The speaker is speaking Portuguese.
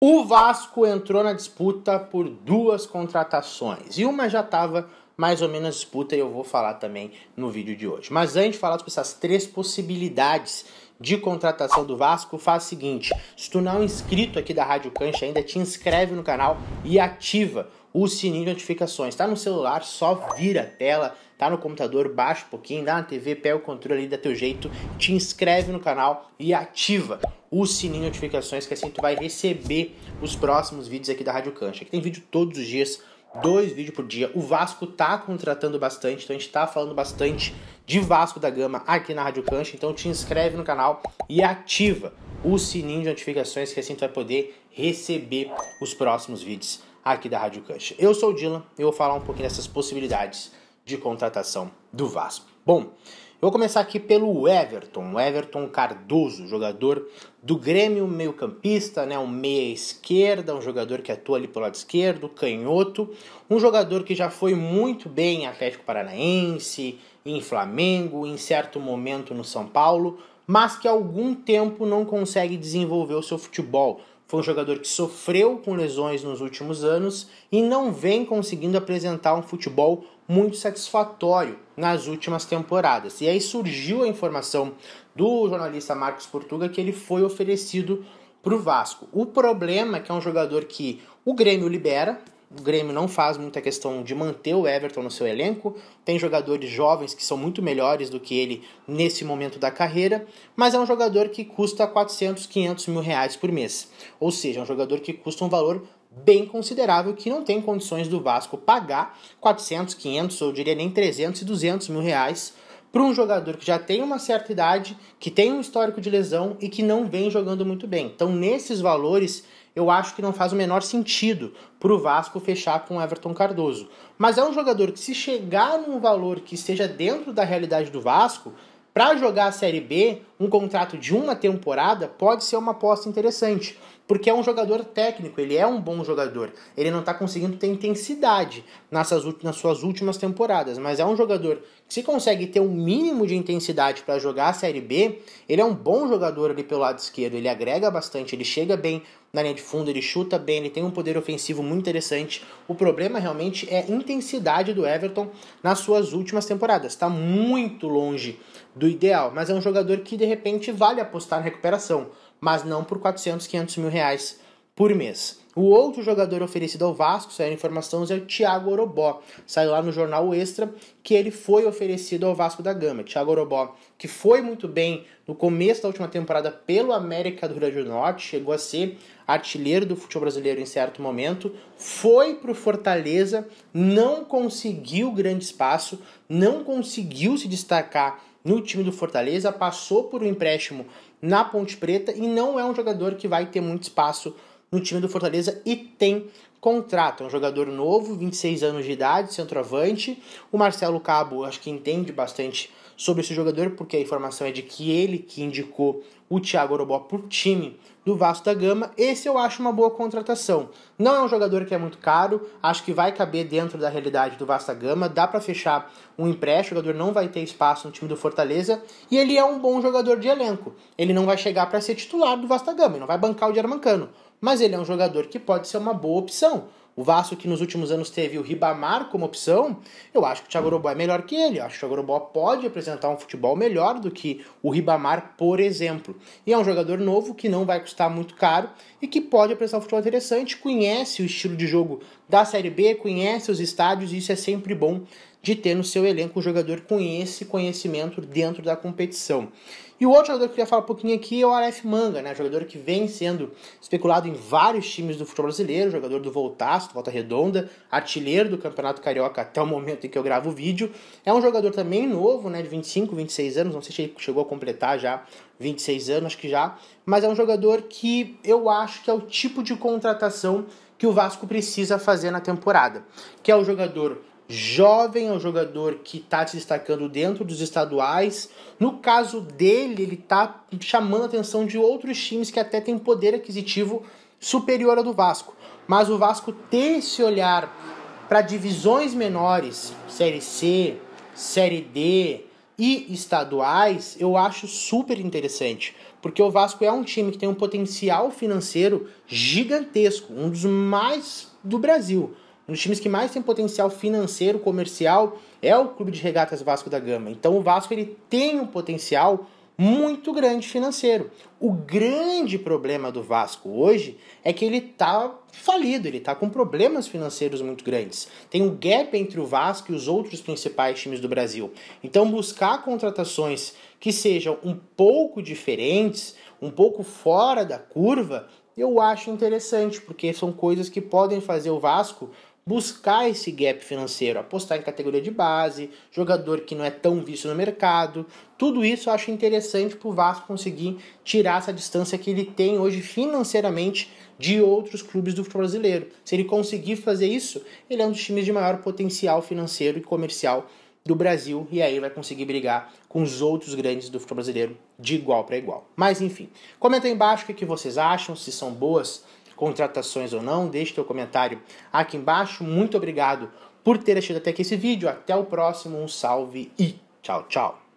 O Vasco entrou na disputa por duas contratações e uma já estava mais ou menos disputa e eu vou falar também no vídeo de hoje. Mas antes de falar sobre essas três possibilidades de contratação do Vasco, faz o seguinte: se tu não é inscrito aqui da Rádio Cancha ainda, te inscreve no canal e ativa o sininho de notificações. Tá no celular, só vira a tela, tá no computador, baixa um pouquinho, dá na TV, pega o controle ali, dá teu jeito, te inscreve no canal e ativa o sininho de notificações, que assim tu vai receber os próximos vídeos aqui da Rádio Cancha. Aqui tem vídeo todos os dias, dois vídeos por dia. O Vasco tá contratando bastante, então a gente tá falando bastante de Vasco da Gama aqui na Rádio Cancha, então te inscreve no canal e ativa o sininho de notificações, que assim tu vai poder receber os próximos vídeos aqui da Rádio Cush. Eu sou o Dylan e vou falar um pouquinho dessas possibilidades de contratação do Vasco. Bom, eu vou começar aqui pelo Everton, Everton Cardoso, jogador do Grêmio, meio-campista, né, um meia esquerda, um jogador que atua ali pelo lado esquerdo, canhoto, um jogador que já foi muito bem em Atlético Paranaense, em Flamengo, em certo momento no São Paulo, mas que há algum tempo não consegue desenvolver o seu futebol, foi um jogador que sofreu com lesões nos últimos anos e não vem conseguindo apresentar um futebol muito satisfatório nas últimas temporadas. E aí surgiu a informação do jornalista Marcos Portuga que ele foi oferecido para o Vasco. O problema é que é um jogador que o Grêmio libera, o Grêmio não faz muita questão de manter o Everton no seu elenco. Tem jogadores jovens que são muito melhores do que ele nesse momento da carreira, mas é um jogador que custa 400, 500 mil reais por mês. Ou seja, é um jogador que custa um valor bem considerável que não tem condições do Vasco pagar 400, 500 ou diria nem 300 e 200 mil reais para um jogador que já tem uma certa idade, que tem um histórico de lesão e que não vem jogando muito bem. Então, nesses valores, eu acho que não faz o menor sentido para o Vasco fechar com Everton Cardoso. Mas é um jogador que, se chegar num valor que esteja dentro da realidade do Vasco, para jogar a Série B, um contrato de uma temporada pode ser uma aposta interessante porque é um jogador técnico, ele é um bom jogador. Ele não está conseguindo ter intensidade nessas, nas suas últimas temporadas, mas é um jogador que, se consegue ter um mínimo de intensidade para jogar a Série B, ele é um bom jogador ali pelo lado esquerdo. Ele agrega bastante, ele chega bem na linha de fundo, ele chuta bem, ele tem um poder ofensivo muito interessante. O problema realmente é a intensidade do Everton nas suas últimas temporadas. Está muito longe do ideal, mas é um jogador que de repente vale apostar na recuperação mas não por 400, 500 mil reais por mês. O outro jogador oferecido ao Vasco, saiu a informação, é o Thiago Orobó. Saiu lá no jornal Extra que ele foi oferecido ao Vasco da Gama. Thiago Orobó, que foi muito bem no começo da última temporada pelo América do Rio Grande do Norte, chegou a ser artilheiro do futebol brasileiro em certo momento, foi para o Fortaleza, não conseguiu grande espaço, não conseguiu se destacar no time do Fortaleza, passou por um empréstimo na Ponte Preta e não é um jogador que vai ter muito espaço no time do Fortaleza e tem contrato. É um jogador novo, 26 anos de idade, centroavante. O Marcelo Cabo, acho que entende bastante sobre esse jogador, porque a informação é de que ele que indicou o Thiago Orobó por time do Vasco da Gama. Esse eu acho uma boa contratação. Não é um jogador que é muito caro, acho que vai caber dentro da realidade do Vasco da Gama, dá para fechar um empréstimo, o jogador não vai ter espaço no time do Fortaleza e ele é um bom jogador de elenco. Ele não vai chegar para ser titular do Vasco da Gama, ele não vai bancar o Germancano, mas ele é um jogador que pode ser uma boa opção o Vasco, que nos últimos anos teve o Ribamar como opção, eu acho que o Thiago Robó é melhor que ele. Eu acho que o Thiago Robó pode apresentar um futebol melhor do que o Ribamar, por exemplo. E é um jogador novo que não vai custar muito caro e que pode apresentar um futebol interessante, conhece o estilo de jogo da Série B, conhece os estádios, e isso é sempre bom de ter no seu elenco um jogador com esse conhecimento dentro da competição. E o outro jogador que eu queria falar um pouquinho aqui é o Aref Manga, né? jogador que vem sendo especulado em vários times do futebol brasileiro, jogador do Voltaço, do Volta Redonda, artilheiro do Campeonato Carioca até o momento em que eu gravo o vídeo. É um jogador também novo, né? de 25, 26 anos, não sei se ele chegou a completar já 26 anos, acho que já, mas é um jogador que eu acho que é o tipo de contratação que o Vasco precisa fazer na temporada, que é o jogador jovem, é o jogador que está se destacando dentro dos estaduais. No caso dele, ele está chamando a atenção de outros times que até têm poder aquisitivo superior ao do Vasco. Mas o Vasco ter esse olhar para divisões menores, Série C, Série D e estaduais, eu acho super interessante porque o Vasco é um time que tem um potencial financeiro gigantesco, um dos mais do Brasil. Um dos times que mais tem potencial financeiro, comercial, é o Clube de Regatas Vasco da Gama. Então o Vasco ele tem um potencial muito grande financeiro. O grande problema do Vasco hoje é que ele está falido, ele está com problemas financeiros muito grandes. Tem um gap entre o Vasco e os outros principais times do Brasil. Então, buscar contratações que sejam um pouco diferentes, um pouco fora da curva, eu acho interessante, porque são coisas que podem fazer o Vasco buscar esse gap financeiro, apostar em categoria de base, jogador que não é tão visto no mercado. Tudo isso eu acho interessante para o Vasco conseguir tirar essa distância que ele tem hoje financeiramente de outros clubes do futebol brasileiro. Se ele conseguir fazer isso, ele é um dos times de maior potencial financeiro e comercial do Brasil e aí vai conseguir brigar com os outros grandes do futebol brasileiro de igual para igual. Mas enfim, comenta aí embaixo o que vocês acham, se são boas contratações ou não. Deixe seu comentário aqui embaixo. Muito obrigado por ter assistido até aqui esse vídeo. Até o próximo, um salve e tchau, tchau.